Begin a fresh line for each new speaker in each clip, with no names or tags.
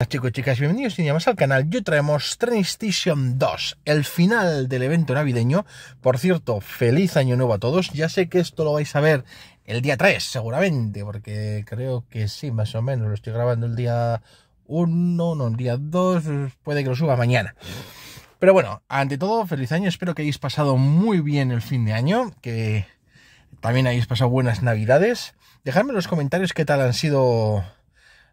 Hola chicos y chicas, bienvenidos y más al canal. Yo traemos Train Station 2, el final del evento navideño. Por cierto, feliz año nuevo a todos. Ya sé que esto lo vais a ver el día 3, seguramente, porque creo que sí, más o menos. Lo estoy grabando el día 1, no, el día 2, puede que lo suba mañana. Pero bueno, ante todo, feliz año. Espero que hayáis pasado muy bien el fin de año, que también hayáis pasado buenas navidades. Dejadme en los comentarios qué tal han sido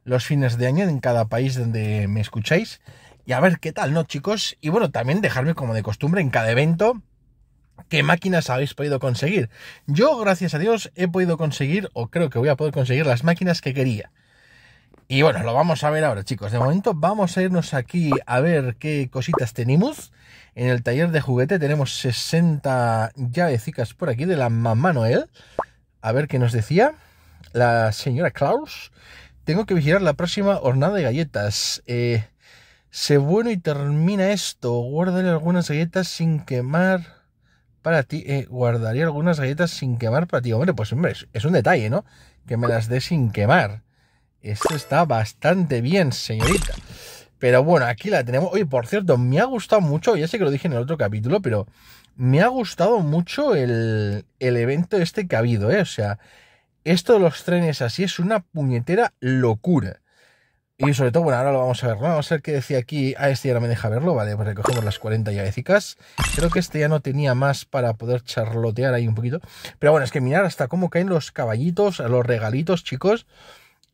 los fines de año en cada país donde me escucháis. Y a ver qué tal, ¿no, chicos? Y bueno, también dejarme como de costumbre en cada evento qué máquinas habéis podido conseguir. Yo, gracias a Dios, he podido conseguir, o creo que voy a poder conseguir, las máquinas que quería. Y bueno, lo vamos a ver ahora, chicos. De momento vamos a irnos aquí a ver qué cositas tenemos. En el taller de juguete tenemos 60 llavecitas por aquí de la mamá Noel. A ver qué nos decía la señora Klaus. Tengo que vigilar la próxima hornada de galletas. Eh, sé bueno y termina esto. Guardaré algunas galletas sin quemar para ti. Eh, guardaré algunas galletas sin quemar para ti. Hombre, pues hombre, es, un detalle, ¿no? Que me las dé sin quemar. Esto está bastante bien, señorita. Pero bueno, aquí la tenemos. Oye, por cierto, me ha gustado mucho, ya sé que lo dije en el otro capítulo, pero me ha gustado mucho el, el evento este que ha habido, ¿eh? O sea, esto de los trenes así es una puñetera locura. Y sobre todo, bueno, ahora lo vamos a ver, Vamos a ver qué decía aquí. Ah, este ya no me deja verlo, vale, pues recogemos las 40 llavecicas. Creo que este ya no tenía más para poder charlotear ahí un poquito. Pero bueno, es que mirar hasta cómo caen los caballitos, los regalitos, chicos.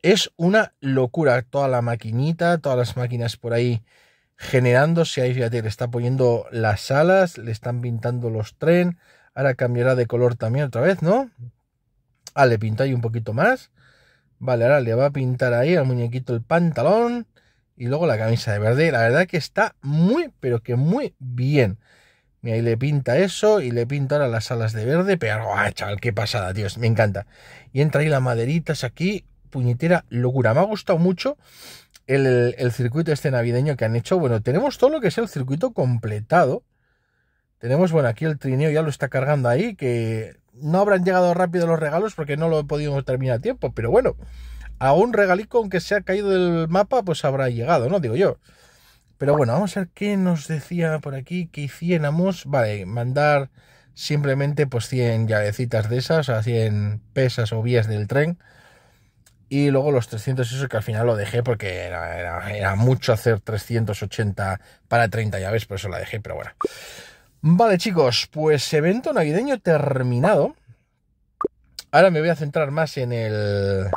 Es una locura. Toda la maquinita, todas las máquinas por ahí generándose. Ahí fíjate, le está poniendo las alas, le están pintando los tren. Ahora cambiará de color también otra vez, ¿no? Ah, le ahí un poquito más. Vale, ahora le va a pintar ahí al muñequito el pantalón y luego la camisa de verde. La verdad que está muy, pero que muy bien. y ahí le pinta eso y le pinta ahora las alas de verde. Pero, ah, chaval, qué pasada, Dios, Me encanta. Y entra ahí las maderitas aquí. Puñetera locura. Me ha gustado mucho el, el circuito este navideño que han hecho. Bueno, tenemos todo lo que es el circuito completado. Tenemos, bueno, aquí el trineo ya lo está cargando ahí, que no habrán llegado rápido los regalos porque no lo he podido terminar a tiempo, pero bueno, a un regalico, aunque se ha caído del mapa, pues habrá llegado, ¿no? Digo yo. Pero bueno, vamos a ver qué nos decía por aquí que hiciéramos. Vale, mandar simplemente pues 100 llavecitas de esas, o sea, 100 pesas o vías del tren. Y luego los 300 eso que al final lo dejé porque era, era mucho hacer 380 para 30 llaves, por eso la dejé, pero bueno. Vale, chicos, pues evento navideño terminado. Ahora me voy a centrar más en el.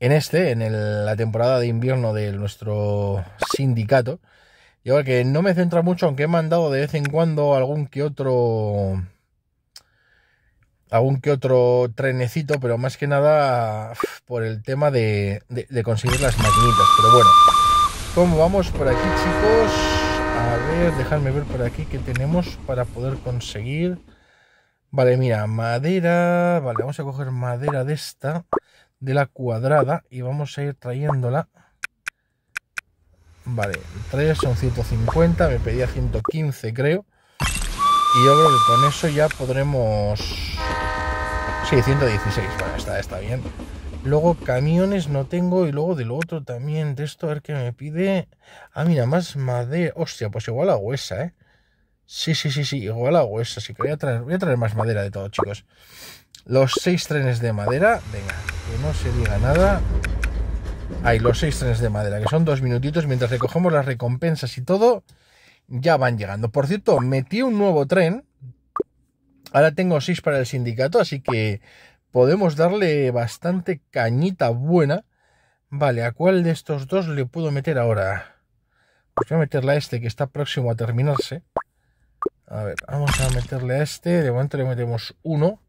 En este, en la temporada de invierno de nuestro sindicato. Igual que no me centra mucho, aunque he mandado de vez en cuando algún que otro. algún que otro trenecito, pero más que nada por el tema de, de, de conseguir las maquinitas. Pero bueno, ¿cómo vamos por aquí, chicos? A ver, dejadme ver por aquí qué tenemos para poder conseguir. Vale, mira, madera. Vale, vamos a coger madera de esta, de la cuadrada, y vamos a ir trayéndola. Vale, 3 son 150, me pedía 115 creo. Y yo creo que con eso ya podremos... Sí, 116, bueno, está bien. Luego camiones no tengo y luego del otro también, de esto, a ver qué me pide. Ah, mira, más madera. Hostia, pues igual hago huesa, ¿eh? Sí, sí, sí, sí, igual a huesa, así que voy a traer, voy a traer más madera de todo, chicos. Los seis trenes de madera, venga, que no se diga nada. Ahí, los seis trenes de madera, que son dos minutitos mientras recogemos las recompensas y todo, ya van llegando. Por cierto, metí un nuevo tren. Ahora tengo seis para el sindicato, así que podemos darle bastante cañita buena. Vale, ¿a cuál de estos dos le puedo meter ahora? Pues voy a meterle a este que está próximo a terminarse. A ver, vamos a meterle a este. De momento le metemos uno.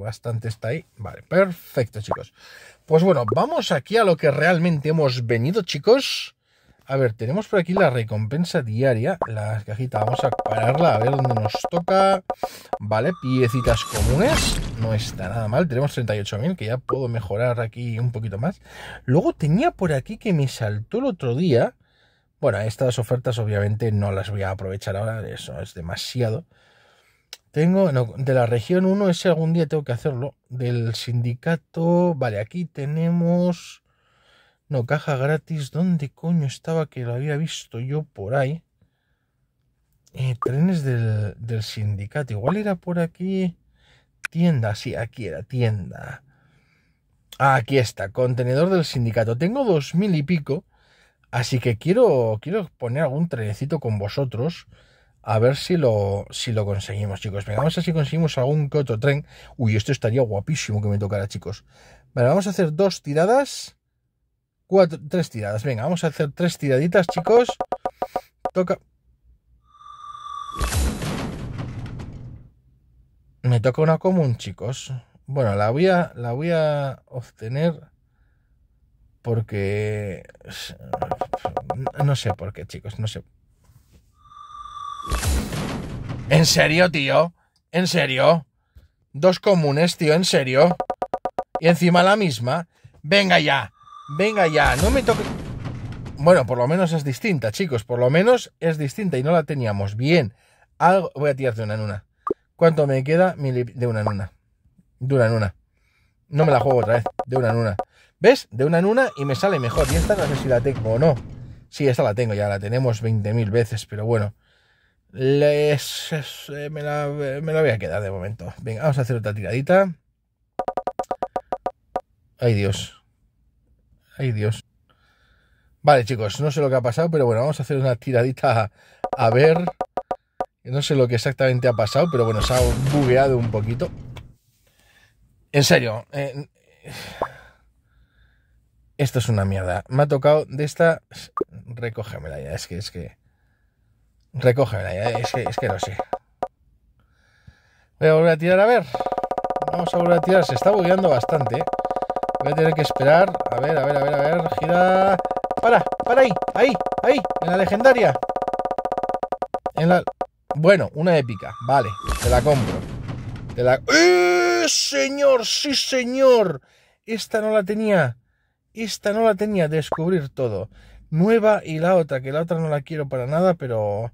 bastante está ahí. Vale, perfecto, chicos. Pues bueno, vamos aquí a lo que realmente hemos venido, chicos. A ver, tenemos por aquí la recompensa diaria, la cajita, vamos a pararla, a ver dónde nos toca. Vale, piecitas comunes, no está nada mal, tenemos 38.000, que ya puedo mejorar aquí un poquito más. Luego tenía por aquí que me saltó el otro día, bueno, estas ofertas obviamente no las voy a aprovechar ahora, eso es demasiado. Tengo, de la región 1, ese algún día tengo que hacerlo, del sindicato, vale, aquí tenemos... No, caja gratis. ¿Dónde coño estaba que lo había visto yo por ahí? Eh, trenes del, sindicato. Igual era por aquí. Tienda, sí, aquí era tienda. Ah, aquí está, contenedor del sindicato. Tengo dos mil y pico. Así que quiero, quiero poner algún trenecito con vosotros. A ver si lo, si lo conseguimos, chicos. Venga, vamos a ver si conseguimos algún otro tren. Uy, esto estaría guapísimo que me tocara, chicos. Vale, vamos a hacer dos tiradas tres tiradas. Venga, vamos a hacer tres tiraditas, chicos. Toca. Me toca una común, chicos. Bueno, la voy a, la voy a obtener porque... No sé por qué, chicos, no sé. ¿En serio, tío? ¿En serio? Dos comunes, tío, ¿en serio? Y encima la misma. Venga ya. Venga ya, no me toque... Bueno, por lo menos es distinta, chicos. Por lo menos es distinta y no la teníamos. Bien. Algo... Voy a tirar de una en una. ¿Cuánto me queda? De una en una. De una en una. No me la juego otra vez. De una en una. ¿Ves? De una en una y me sale mejor. Y esta no sé si la tengo o no. Sí, esta la tengo ya. La tenemos 20.000 veces, pero bueno. Les, eh, me, la, me la voy a quedar de momento. Venga, vamos a hacer otra tiradita. Ay, Dios. Ay Dios. Vale chicos, no sé lo que ha pasado, pero bueno, vamos a hacer una tiradita a, ver. No sé lo que exactamente ha pasado, pero bueno, se ha bugueado un poquito. En serio, eh, esto es una mierda. Me ha tocado de esta... Recógemela ya, es que, es que... Recógemela ya, es que, es que no sé. Voy a volver a tirar a ver. Vamos a volver a tirar, se está bugueando bastante. ¿eh? Voy a tener que esperar. A ver, a ver, a ver, a ver. Gira. Para, para ahí, ahí, ahí. En la legendaria. En la... Bueno, una épica. Vale, te la compro. Te la... ¡Eh, señor! ¡Sí, señor! Esta no la tenía. Esta no la tenía. Descubrir todo. Nueva y la otra, que la otra no la quiero para nada, pero...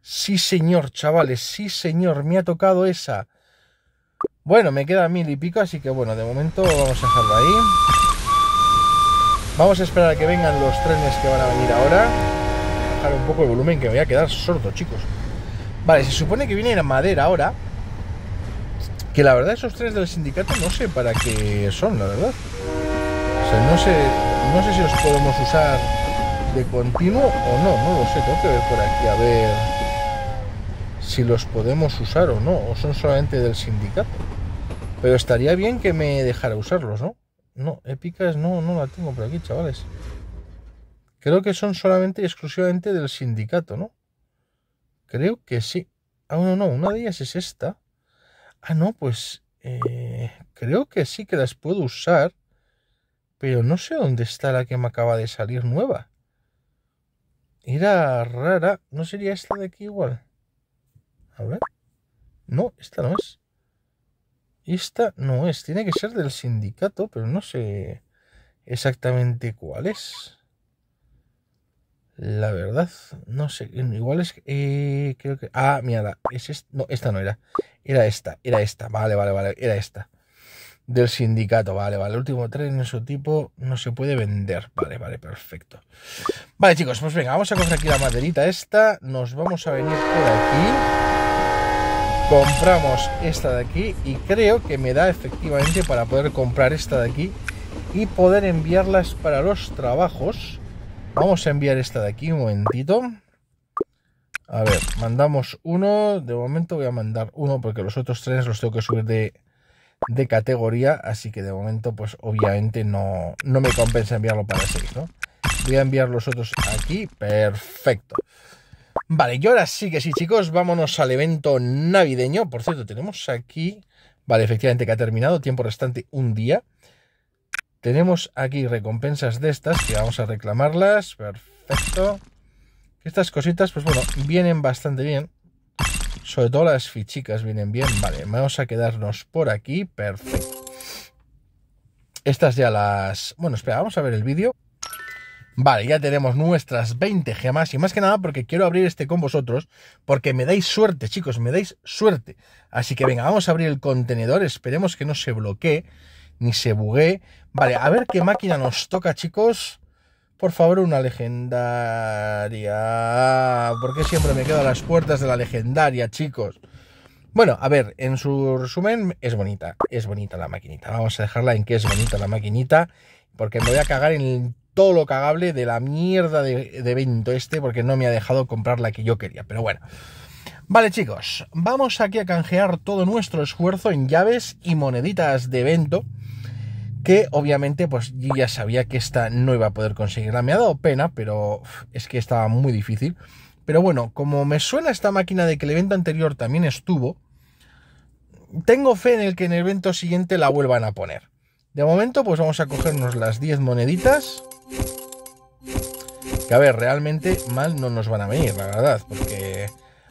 Sí, señor, chavales. Sí, señor. Me ha tocado esa. Bueno, me queda mil y pico, así que bueno, de momento vamos a dejarlo ahí. Vamos a esperar a que vengan los trenes que van a venir ahora. Bajar un poco el volumen que me voy a quedar sordo, chicos. Vale, se supone que viene a madera ahora. Que la verdad esos trenes del sindicato no sé para qué son, la verdad. O sea, no sé, no sé si los podemos usar de continuo o no, no lo sé, tengo que ver por aquí a ver si los podemos usar o no, o son solamente del sindicato. Pero estaría bien que me dejara usarlos, ¿no? No, épicas no, no la tengo por aquí, chavales. Creo que son solamente y exclusivamente del sindicato, ¿no? Creo que sí. Ah, no, no, una de ellas es esta. Ah, no, pues eh, creo que sí que las puedo usar, pero no sé dónde está la que me acaba de salir nueva. Era rara, ¿no sería esta de aquí igual? A ver. No, esta no es. Esta no es, tiene que ser del sindicato, pero no sé exactamente cuál es. La verdad, no sé, igual es, eh, creo que... Ah, mira, es esta, no, esta no era, era esta, era esta, vale, vale, vale, era esta. Del sindicato, vale, vale, el último tren en su tipo no se puede vender, vale, vale, perfecto. Vale chicos, pues venga, vamos a coger aquí la maderita esta, nos vamos a venir por aquí compramos esta de aquí y creo que me da efectivamente para poder comprar esta de aquí y poder enviarlas para los trabajos. Vamos a enviar esta de aquí un momentito. A ver, mandamos uno. De momento voy a mandar uno porque los otros tres los tengo que subir de, categoría. Así que de momento, pues obviamente no, me compensa enviarlo para 6, ¿no? Voy a enviar los otros aquí. Perfecto. Vale, y ahora sí que sí, chicos, vámonos al evento navideño. Por cierto, tenemos aquí... Vale, efectivamente que ha terminado, tiempo restante un día. Tenemos aquí recompensas de estas, que vamos a reclamarlas. Perfecto. Estas cositas, pues bueno, vienen bastante bien. Sobre todo las fichicas vienen bien. Vale, vamos a quedarnos por aquí. Perfecto. Estas ya las... Bueno, espera, vamos a ver el vídeo. Vale, ya tenemos nuestras 20 gemas y más que nada porque quiero abrir este con vosotros, porque me dais suerte, chicos, me dais suerte. Así que venga, vamos a abrir el contenedor, esperemos que no se bloquee ni se bugue Vale, a ver qué máquina nos toca, chicos. Por favor, una legendaria. Porque siempre me quedo a las puertas de la legendaria, chicos? Bueno, a ver, en su resumen, es bonita, es bonita la maquinita. Vamos a dejarla en que es bonita la maquinita, porque me voy a cagar en el todo lo cagable de la mierda de, evento este porque no me ha dejado comprar la que yo quería. Pero bueno. Vale chicos, vamos aquí a canjear todo nuestro esfuerzo en llaves y moneditas de evento que obviamente pues yo ya sabía que esta no iba a poder conseguirla. Me ha dado pena, pero es que estaba muy difícil. Pero bueno, como me suena esta máquina de que el evento anterior también estuvo, tengo fe en el que en el evento siguiente la vuelvan a poner. De momento pues vamos a cogernos las 10 moneditas. Que a ver, realmente mal no nos van a venir, la verdad, porque...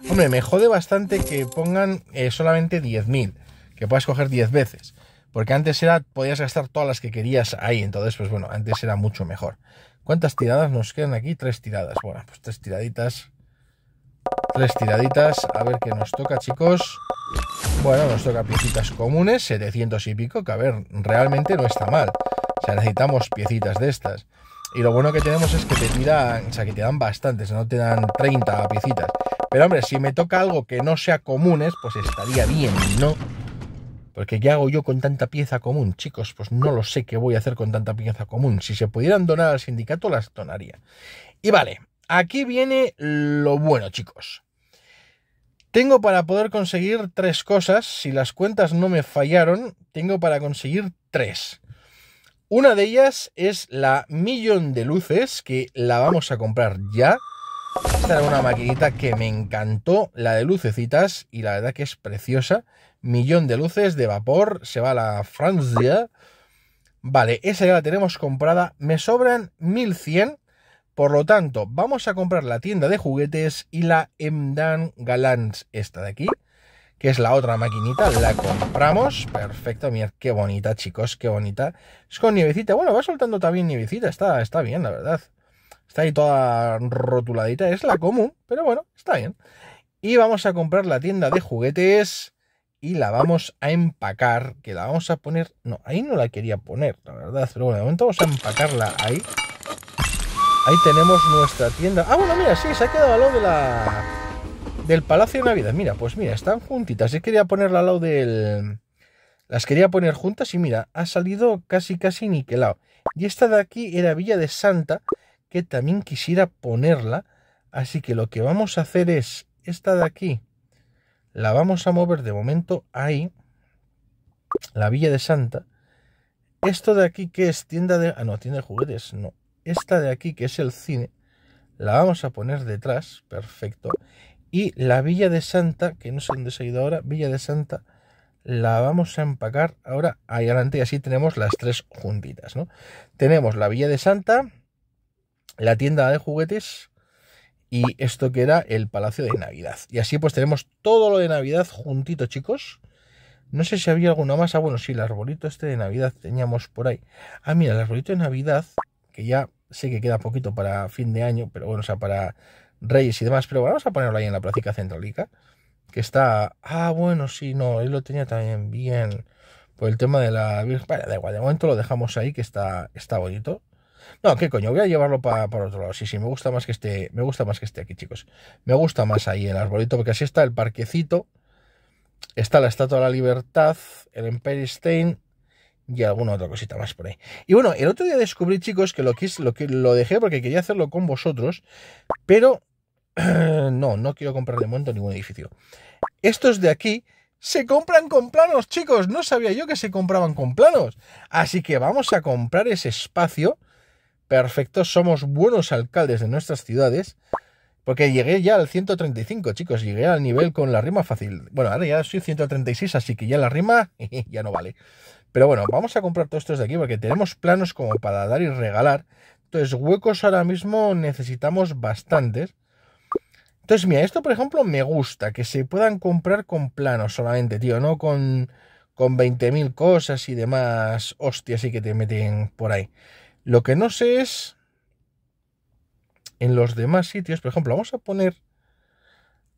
Hombre, me jode bastante que pongan eh, solamente 10.000, que puedas coger 10 veces. Porque antes era, podías gastar todas las que querías ahí, entonces, pues bueno, antes era mucho mejor. ¿Cuántas tiradas nos quedan aquí? Tres tiradas. Bueno, pues tres tiraditas. Tres tiraditas. A ver qué nos toca, chicos. Bueno, nos toca piecitas comunes, 700 y pico, que a ver, realmente no está mal. O sea, necesitamos piecitas de estas. Y lo bueno que tenemos es que te tiran, o sea, que te dan bastantes, no te dan 30 piecitas. Pero hombre, si me toca algo que no sea comunes, pues estaría bien, ¿no? Porque ¿qué hago yo con tanta pieza común? Chicos, pues no lo sé qué voy a hacer con tanta pieza común. Si se pudieran donar al sindicato, las donaría. Y vale, aquí viene lo bueno, chicos. Tengo para poder conseguir tres cosas. Si las cuentas no me fallaron, tengo para conseguir tres. Una de ellas es la Millón de Luces, que la vamos a comprar ya. Esta era una maquinita que me encantó, la de lucecitas, y la verdad que es preciosa. Millón de luces de vapor, se va a la Francia. Vale, esa ya la tenemos comprada. Me sobran 1100. Por lo tanto, vamos a comprar la tienda de juguetes y la Emdan galans esta de aquí que es la otra maquinita, la compramos. Perfecto, mirad qué bonita, chicos, qué bonita. Es con nievecita. Bueno, va soltando también nievecita, está, está bien, la verdad. Está ahí toda rotuladita, es la común, pero bueno, está bien. Y vamos a comprar la tienda de juguetes y la vamos a empacar, que la vamos a poner... No, ahí no la quería poner, la verdad, pero bueno, de momento vamos a empacarla ahí. Ahí tenemos nuestra tienda. Ah, bueno, mira, sí, se ha quedado lo de la del Palacio de Navidad. Mira, pues mira, están juntitas. Yo quería ponerla al lado del... Las quería poner juntas y mira, ha salido casi casi niquelado. Y esta de aquí era Villa de Santa, que también quisiera ponerla. Así que lo que vamos a hacer es esta de aquí. La vamos a mover de momento ahí. La Villa de Santa. Esto de aquí que es tienda de... Ah, no, tienda de juguetes, no. Esta de aquí que es el cine. La vamos a poner detrás. Perfecto. Y la Villa de Santa, que no sé dónde se ha ido ahora, Villa de Santa, la vamos a empacar ahora ahí adelante y así tenemos las tres juntitas, ¿no? Tenemos la Villa de Santa, la tienda de juguetes y esto que era el Palacio de Navidad. Y así pues tenemos todo lo de Navidad juntito, chicos. No sé si había alguna más. Ah, bueno, sí, el arbolito este de Navidad teníamos por ahí. Ah, mira, el arbolito de Navidad, que ya sé que queda poquito para fin de año, pero bueno, o sea, para Reyes y demás, pero vamos a ponerlo ahí en la plática centralica, que está, ah, bueno, sí, no, él lo tenía también bien, por el tema de la Virgen, vale, da igual, de momento lo dejamos ahí, que está, está bonito. No, qué coño, voy a llevarlo para, otro lado. Sí, sí, me gusta más que esté, me gusta más que esté aquí, chicos. Me gusta más ahí el arbolito, porque así está el parquecito, está la Estatua de la Libertad, el Empire Stein y alguna otra cosita más por ahí. Y bueno, el otro día descubrí, chicos, que lo, lo, lo dejé porque quería hacerlo con vosotros, pero no, no quiero comprar de momento ningún edificio. Estos de aquí se compran con planos, chicos. No sabía yo que se compraban con planos. Así que vamos a comprar ese espacio. Perfecto, somos buenos alcaldes de nuestras ciudades. Porque llegué ya al 135, chicos. Llegué al nivel con la rima fácil. Bueno, ahora ya soy 136, así que ya la rima ya no vale. Pero bueno, vamos a comprar todos estos de aquí porque tenemos planos como para dar y regalar. Entonces, huecos ahora mismo necesitamos bastantes. Entonces, mira, esto por ejemplo me gusta, que se puedan comprar con planos solamente, tío, no con, 20.000 cosas y demás hostias y que te meten por ahí. Lo que no sé es en los demás sitios, por ejemplo, vamos a poner...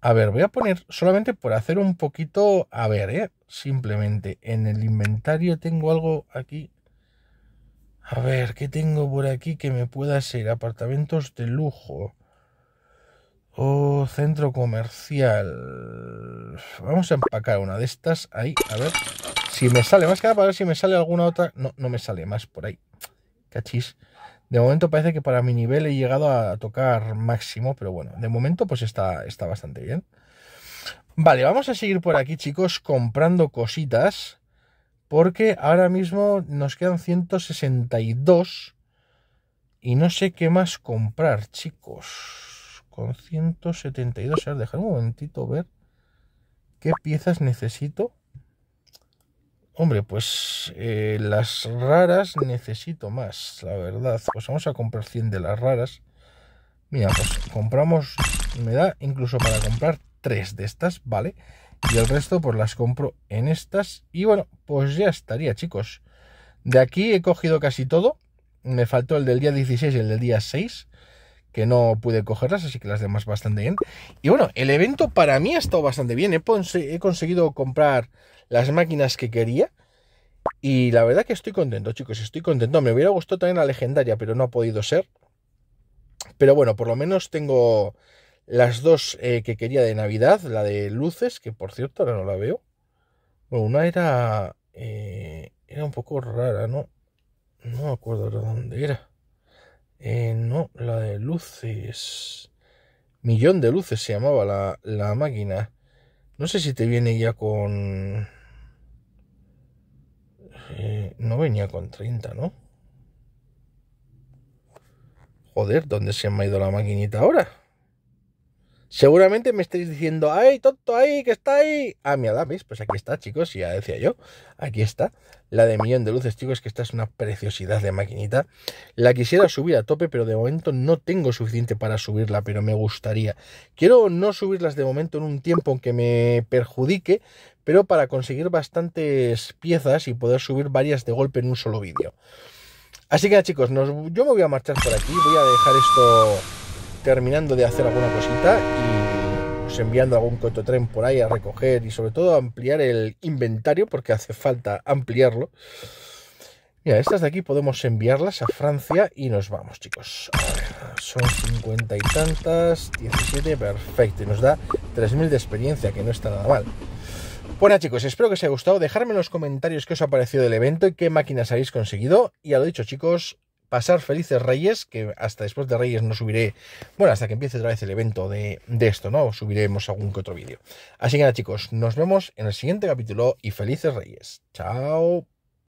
A ver, voy a poner solamente por hacer un poquito... A ver, ¿eh? Simplemente en el inventario tengo algo aquí. A ver, ¿qué tengo por aquí que me pueda hacer Apartamentos de lujo. Oh, centro comercial. Vamos a empacar una de estas ahí, a ver. Si me sale, más que nada para ver si me sale alguna otra. No, no me sale más por ahí. Cachis. De momento parece que para mi nivel he llegado a tocar máximo, pero bueno, de momento pues está, está bastante bien. Vale, vamos a seguir por aquí, chicos, comprando cositas. Porque ahora mismo nos quedan 162. Y no sé qué más comprar, chicos con 172 ver, Dejar un momentito ver qué piezas necesito. Hombre, pues eh, las raras necesito más, la verdad. Pues vamos a comprar 100 de las raras. Mira, pues compramos, me da incluso para comprar 3 de estas, ¿vale? Y el resto pues las compro en estas. Y bueno, pues ya estaría, chicos. De aquí he cogido casi todo. Me faltó el del día 16 y el del día 6 que no pude cogerlas, así que las demás bastante bien. Y bueno, el evento para mí ha estado bastante bien. He, conseguido comprar las máquinas que quería. Y la verdad que estoy contento, chicos, estoy contento. Me hubiera gustado también la legendaria, pero no ha podido ser. Pero bueno, por lo menos tengo las dos eh, que quería de Navidad, la de luces, que por cierto ahora no la veo. Bueno, una era... Eh, era un poco rara, ¿no? No me acuerdo de dónde era. Eh, no, la de luces. Millón de luces se llamaba la, máquina. No sé si te viene ya con... Eh, no venía con 30, ¿no? Joder, ¿dónde se ha ido la maquinita ahora? Seguramente me estáis diciendo, ¡ay, tonto ahí, que está ahí! Ah, mi Adamis! Pues aquí está, chicos, ya decía yo. Aquí está, la de millón de luces, chicos, que esta es una preciosidad de maquinita. La quisiera subir a tope, pero de momento no tengo suficiente para subirla, pero me gustaría. Quiero no subirlas de momento en un tiempo que me perjudique, pero para conseguir bastantes piezas y poder subir varias de golpe en un solo vídeo. Así que, chicos, yo me voy a marchar por aquí, voy a dejar esto terminando de hacer alguna cosita y pues, enviando algún cototren por ahí a recoger y sobre todo ampliar el inventario porque hace falta ampliarlo. Mira, estas de aquí podemos enviarlas a Francia y nos vamos, chicos. Son 50 y tantas, 17, perfecto. Y nos da 3.000 de experiencia, que no está nada mal. Bueno chicos, espero que os haya gustado. Dejadme en los comentarios qué os ha parecido el evento y qué máquinas habéis conseguido. Y a lo dicho chicos, pasar felices Reyes, que hasta después de Reyes no subiré, bueno, hasta que empiece otra vez el evento de, esto, ¿no? Subiremos algún que otro vídeo. Así que nada, chicos, nos vemos en el siguiente capítulo y felices Reyes. Chao.